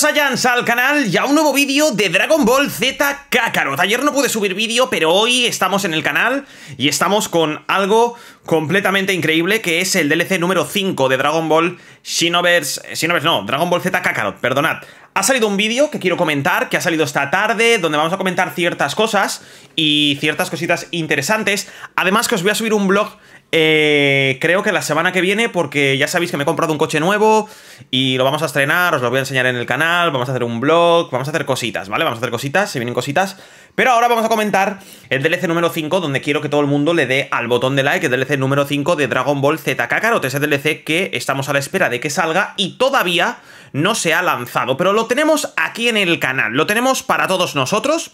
Bienvenidos a al canal y un nuevo vídeo de Dragon Ball Z Kakarot. Ayer no pude subir vídeo, pero hoy estamos en el canal y estamos con algo completamente increíble que es el DLC número 5 de Dragon Ball Xenoverse... Eh, Xenoverse no, Dragon Ball Z Kakarot, perdonad. Ha salido un vídeo que quiero comentar, que ha salido esta tarde, donde vamos a comentar ciertas cosas y ciertas cositas interesantes. Además que os voy a subir un blog, eh, creo que la semana que viene, porque ya sabéis que me he comprado un coche nuevo y lo vamos a estrenar, os lo voy a enseñar en el canal, vamos a hacer un blog, vamos a hacer cositas, ¿vale? Vamos a hacer cositas, se vienen cositas pero ahora vamos a comentar el DLC número 5, donde quiero que todo el mundo le dé al botón de like, el DLC número 5 de Dragon Ball Z Kakarot, ese DLC que estamos a la espera de que salga y todavía no se ha lanzado. Pero lo tenemos aquí en el canal, lo tenemos para todos nosotros.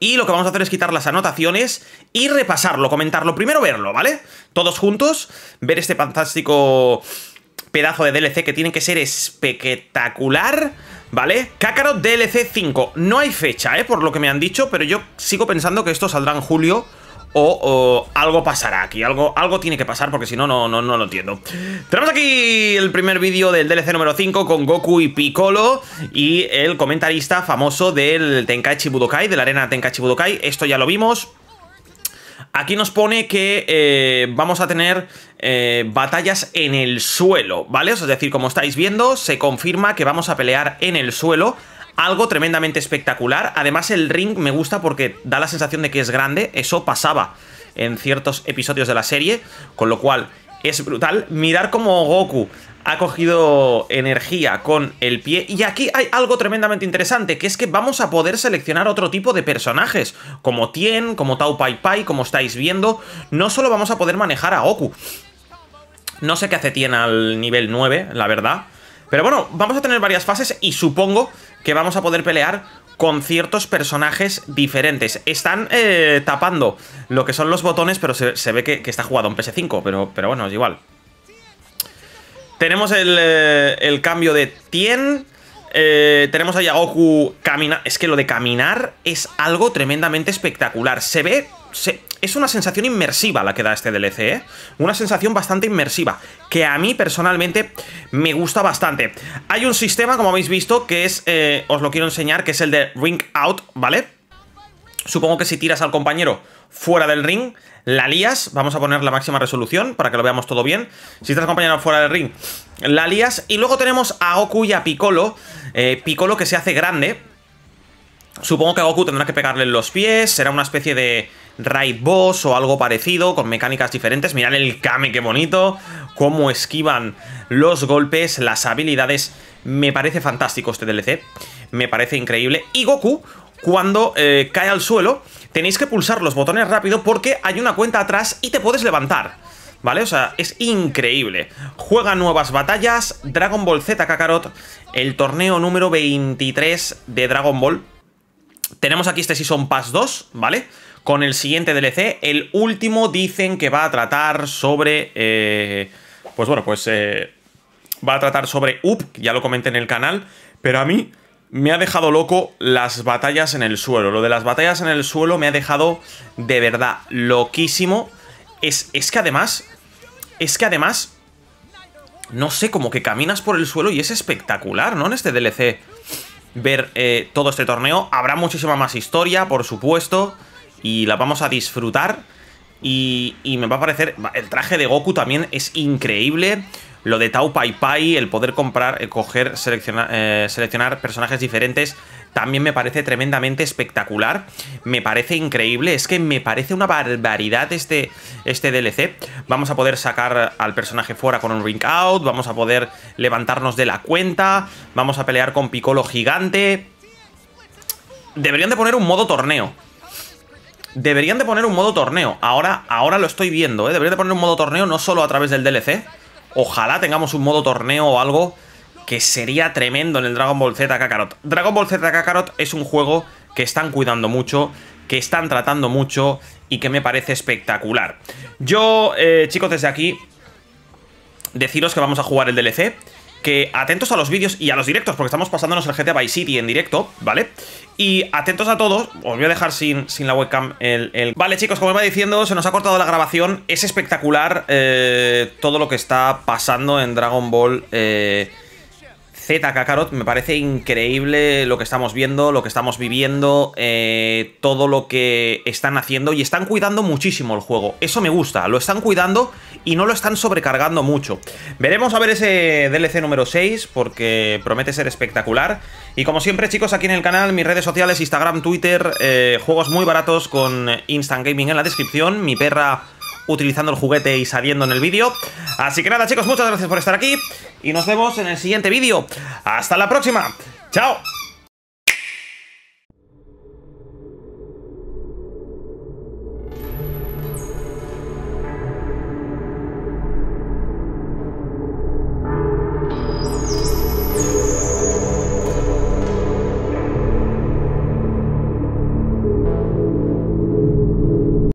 Y lo que vamos a hacer es quitar las anotaciones y repasarlo, comentarlo. Primero verlo, ¿vale? Todos juntos, ver este fantástico pedazo de DLC que tiene que ser espectacular, ¿vale? Kakarot DLC 5. No hay fecha, ¿eh? Por lo que me han dicho, pero yo sigo pensando que esto saldrá en julio. O, algo pasará aquí, algo, algo tiene que pasar porque si no, no, no, no lo entiendo. Tenemos aquí el primer vídeo del DLC número 5 con Goku y Piccolo y el comentarista famoso del Tenkaichi Budokai, de la arena Tenkaichi Budokai. Esto ya lo vimos, Aquí nos pone que eh, vamos a tener eh, batallas en el suelo, ¿vale? Es decir, como estáis viendo, se confirma que vamos a pelear en el suelo algo tremendamente espectacular. Además, el ring me gusta porque da la sensación de que es grande. Eso pasaba en ciertos episodios de la serie, con lo cual es brutal. Mirar como Goku ha cogido energía con el pie. Y aquí hay algo tremendamente interesante, que es que vamos a poder seleccionar otro tipo de personajes, como Tien, como Tao Pai Pai, como estáis viendo. No solo vamos a poder manejar a Oku, No sé qué hace Tien al nivel 9, la verdad. Pero bueno, vamos a tener varias fases y supongo que vamos a poder pelear con ciertos personajes diferentes. Están eh, tapando lo que son los botones, pero se, ve que, está jugado en PS5, pero, pero bueno, es igual. Tenemos eh, el, cambio de Tien. Eh, tenemos a Yagoku caminar. Es que lo de caminar es algo tremendamente espectacular. Se ve. es una sensación inmersiva la que da este DLC, ¿eh? Una sensación bastante inmersiva, que a mí personalmente me gusta bastante. Hay un sistema, como habéis visto, que es, eh, os lo quiero enseñar, que es el de Ring Out, ¿vale? Supongo que si tiras al compañero fuera del ring, la lías, vamos a poner la máxima resolución para que lo veamos todo bien. Si estás acompañado fuera del ring, la lías. Y luego tenemos a Goku y a Piccolo, eh, Piccolo que se hace grande. Supongo que a Goku tendrá que pegarle en los pies, será una especie de Raid Boss o algo parecido, con mecánicas diferentes. Mirad el Kame, qué bonito, cómo esquivan los golpes, las habilidades. Me parece fantástico este DLC, me parece increíble. Y Goku, cuando eh, cae al suelo, tenéis que pulsar los botones rápido porque hay una cuenta atrás y te puedes levantar. ¿Vale? O sea, es increíble. Juega nuevas batallas, Dragon Ball Z Kakarot, el torneo número 23 de Dragon Ball. Tenemos aquí este Season Pass 2, ¿vale? Con el siguiente DLC. El último dicen que va a tratar sobre... Eh, pues bueno, pues... Eh, va a tratar sobre UP, ya lo comenté en el canal. Pero a mí me ha dejado loco las batallas en el suelo. Lo de las batallas en el suelo me ha dejado de verdad loquísimo. Es, es que además, es que además, no sé, como que caminas por el suelo y es espectacular, ¿no? En este DLC ver eh, todo este torneo. Habrá muchísima más historia, por supuesto, y la vamos a disfrutar. Y, y me va a parecer, el traje de Goku también es increíble. Lo de Tau Pai Pai, el poder comprar, eh, coger, eh, seleccionar, personajes diferentes, también me parece tremendamente espectacular. Me parece increíble, es que me parece una barbaridad este, este DLC. Vamos a poder sacar al personaje fuera con un ring out, vamos a poder levantarnos de la cuenta, vamos a pelear con Piccolo gigante. Deberían de poner un modo torneo. Deberían de poner un modo torneo. Ahora, ahora lo estoy viendo, ¿eh? Deberían de poner un modo torneo no solo a través del DLC, Ojalá tengamos un modo torneo o algo que sería tremendo en el Dragon Ball Z Kakarot. Dragon Ball Z Kakarot es un juego que están cuidando mucho, que están tratando mucho y que me parece espectacular. Yo, eh, chicos, desde aquí deciros que vamos a jugar el DLC que atentos a los vídeos y a los directos, porque estamos pasándonos el GTA Vice City en directo, ¿vale? Y atentos a todos, os voy a dejar sin, sin la webcam el, el... Vale, chicos, como iba diciendo, se nos ha cortado la grabación. Es espectacular eh, todo lo que está pasando en Dragon Ball. Eh, Z Kakarot, me parece increíble lo que estamos viendo, lo que estamos viviendo, eh, todo lo que están haciendo y están cuidando muchísimo el juego. Eso me gusta, lo están cuidando y no lo están sobrecargando mucho. Veremos a ver ese DLC número 6 porque promete ser espectacular. Y como siempre chicos, aquí en el canal, mis redes sociales, Instagram, Twitter, eh, juegos muy baratos con Instant Gaming en la descripción, mi perra utilizando el juguete y saliendo en el vídeo. Así que nada, chicos, muchas gracias por estar aquí y nos vemos en el siguiente vídeo. ¡Hasta la próxima! ¡Chao!